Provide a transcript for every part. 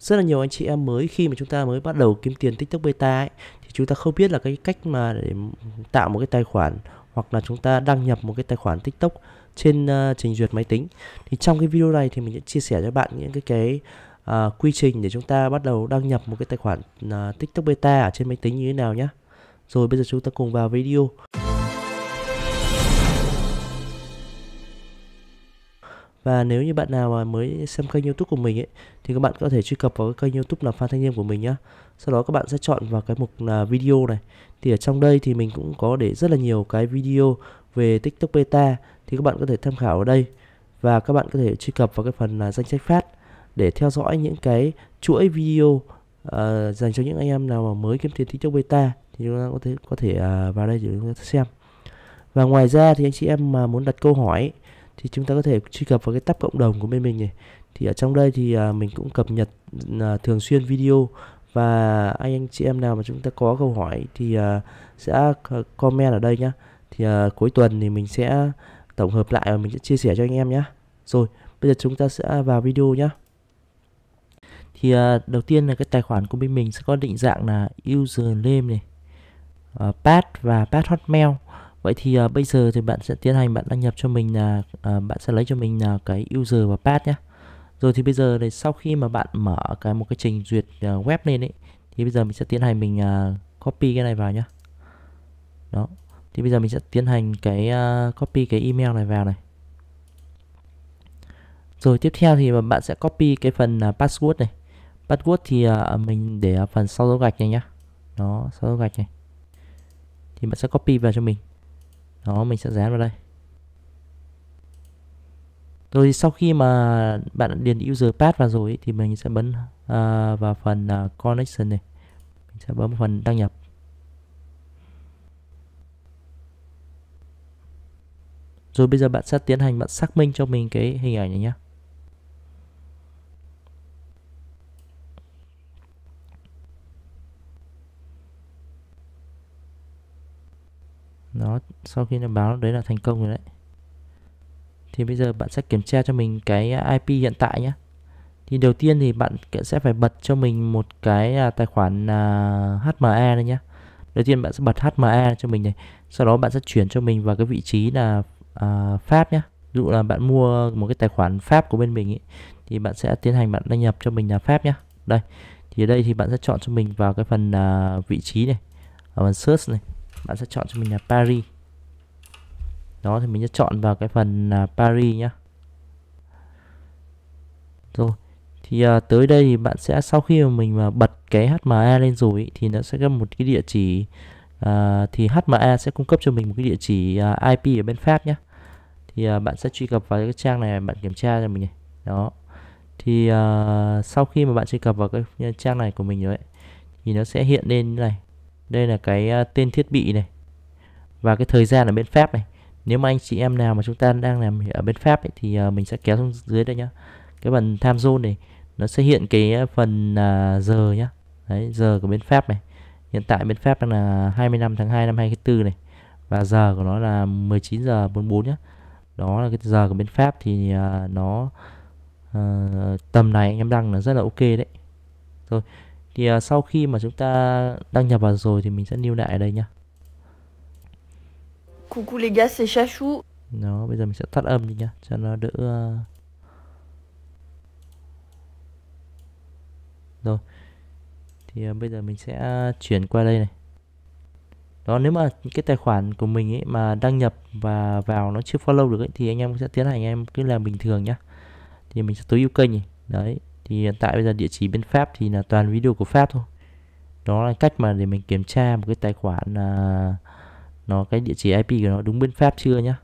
rất là nhiều anh chị em mới khi mà chúng ta mới bắt đầu kiếm tiền tiktok beta ấy, thì chúng ta không biết là cái cách mà để tạo một cái tài khoản hoặc là chúng ta đăng nhập một cái tài khoản tiktok trên uh, trình duyệt máy tính thì trong cái video này thì mình sẽ chia sẻ cho bạn những cái cái uh, quy trình để chúng ta bắt đầu đăng nhập một cái tài khoản uh, tiktok beta ở trên máy tính như thế nào nhé rồi bây giờ chúng ta cùng vào video Và nếu như bạn nào mà mới xem kênh youtube của mình ấy Thì các bạn có thể truy cập vào cái kênh youtube là Phan Thanh Niên của mình nhá Sau đó các bạn sẽ chọn vào cái mục là video này Thì ở trong đây thì mình cũng có để rất là nhiều cái video về TikTok Beta Thì các bạn có thể tham khảo ở đây Và các bạn có thể truy cập vào cái phần là danh sách phát Để theo dõi những cái chuỗi video uh, dành cho những anh em nào mà mới kiếm tiền TikTok Beta Thì chúng ta có thể, có thể uh, vào đây để chúng ta xem và ngoài ra thì anh chị em mà muốn đặt câu hỏi ấy, thì chúng ta có thể truy cập vào cái tab cộng đồng của bên mình này thì ở trong đây thì à, mình cũng cập nhật à, thường xuyên video và anh anh chị em nào mà chúng ta có câu hỏi thì à, sẽ comment ở đây nhá thì cuối tuần thì mình sẽ tổng hợp lại và mình sẽ chia sẻ cho anh em nhé rồi bây giờ chúng ta sẽ vào video nhé thì đầu tiên là cái tài khoản của bên mình sẽ có định dạng là username này uh, ờ, pass và pass hotmail Vậy thì uh, bây giờ thì bạn sẽ tiến hành bạn đăng nhập cho mình là uh, bạn sẽ lấy cho mình là uh, cái user và pass nhé. Rồi thì bây giờ thì sau khi mà bạn mở cái một cái trình duyệt uh, web lên ấy thì bây giờ mình sẽ tiến hành mình uh, copy cái này vào nhé. Đó. Thì bây giờ mình sẽ tiến hành cái uh, copy cái email này vào này. Rồi tiếp theo thì bạn sẽ copy cái phần uh, password này. Password thì uh, mình để phần sau dấu gạch này nhá. Đó, sau dấu gạch này. Thì bạn sẽ copy vào cho mình đó mình sẽ dán vào đây rồi sau khi mà bạn điền user path vào rồi thì mình sẽ bấm uh, vào phần uh, connection này mình sẽ bấm phần đăng nhập rồi bây giờ bạn sẽ tiến hành bạn xác minh cho mình cái hình ảnh này nhé nó sau khi nó báo đấy là thành công rồi đấy thì bây giờ bạn sẽ kiểm tra cho mình cái à, IP hiện tại nhé thì đầu tiên thì bạn sẽ phải bật cho mình một cái à, tài khoản à, HME đây nhé đầu tiên bạn sẽ bật HME cho mình này sau đó bạn sẽ chuyển cho mình vào cái vị trí là à, Pháp nhé ví dụ là bạn mua một cái tài khoản Pháp của bên mình ấy, thì bạn sẽ tiến hành bạn đăng nhập cho mình là Pháp nhé đây thì ở đây thì bạn sẽ chọn cho mình vào cái phần vị trí này ở phần search này bạn sẽ chọn cho mình là Paris đó thì mình sẽ chọn vào cái phần là Paris nhá rồi thì à, tới đây thì bạn sẽ sau khi mà mình mà bật cái HMA lên rồi thì nó sẽ có một cái địa chỉ à, thì HMA sẽ cung cấp cho mình một cái địa chỉ à, IP ở bên Pháp nhé thì à, bạn sẽ truy cập vào cái trang này bạn kiểm tra cho mình này đó thì à, sau khi mà bạn truy cập vào cái à, trang này của mình rồi ấy, thì nó sẽ hiện lên như này đây là cái à, tên thiết bị này và cái thời gian ở bên Pháp này nếu mà anh chị em nào mà chúng ta đang làm ở bên Pháp ấy, thì à, mình sẽ kéo xuống dưới đây nhá cái phần time zone này nó sẽ hiện cái phần à, giờ nhá đấy giờ của bên Pháp này hiện tại bên Pháp đang là 25 tháng 2 năm 2024 này và giờ của nó là 19 giờ 44 nhá đó là cái giờ của bên Pháp thì nó uh, tầm này anh em đăng là rất là ok đấy thôi thì uh, sau khi mà chúng ta đăng nhập vào rồi thì mình sẽ lưu lại ở đây nhá Coucou les gars, c'est Chachou. Đó, bây giờ mình sẽ tắt âm đi nhá, cho nó đỡ à. Rồi. Thì uh, bây giờ mình sẽ chuyển qua đây này. Đó, nếu mà cái tài khoản của mình ấy mà đăng nhập và vào nó chưa follow được ấy, thì anh em sẽ tiến hành anh em cứ làm bình thường nhá. Thì mình sẽ tối ưu kênh này. Đấy, thì hiện tại bây giờ địa chỉ bên Pháp thì là toàn video của Pháp thôi đó là cách mà để mình kiểm tra một cái tài khoản là nó cái địa chỉ IP của nó đúng bên Pháp chưa nhá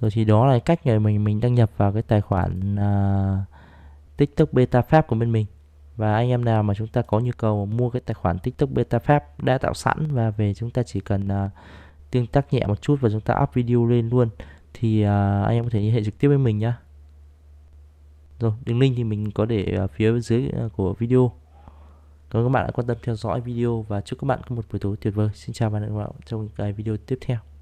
rồi thì đó là cách để mình mình đăng nhập vào cái tài khoản à, TikTok Beta Pháp của bên mình và anh em nào mà chúng ta có nhu cầu mua cái tài khoản TikTok Beta Pháp đã tạo sẵn và về chúng ta chỉ cần à, tương tác nhẹ một chút và chúng ta up video lên luôn thì à, anh em có thể liên hệ trực tiếp với mình nhá rồi đường link thì mình có để ở à, phía dưới à, của video cảm ơn các bạn đã quan tâm theo dõi video và chúc các bạn có một buổi tối tuyệt vời xin chào và hẹn gặp lại trong cái video tiếp theo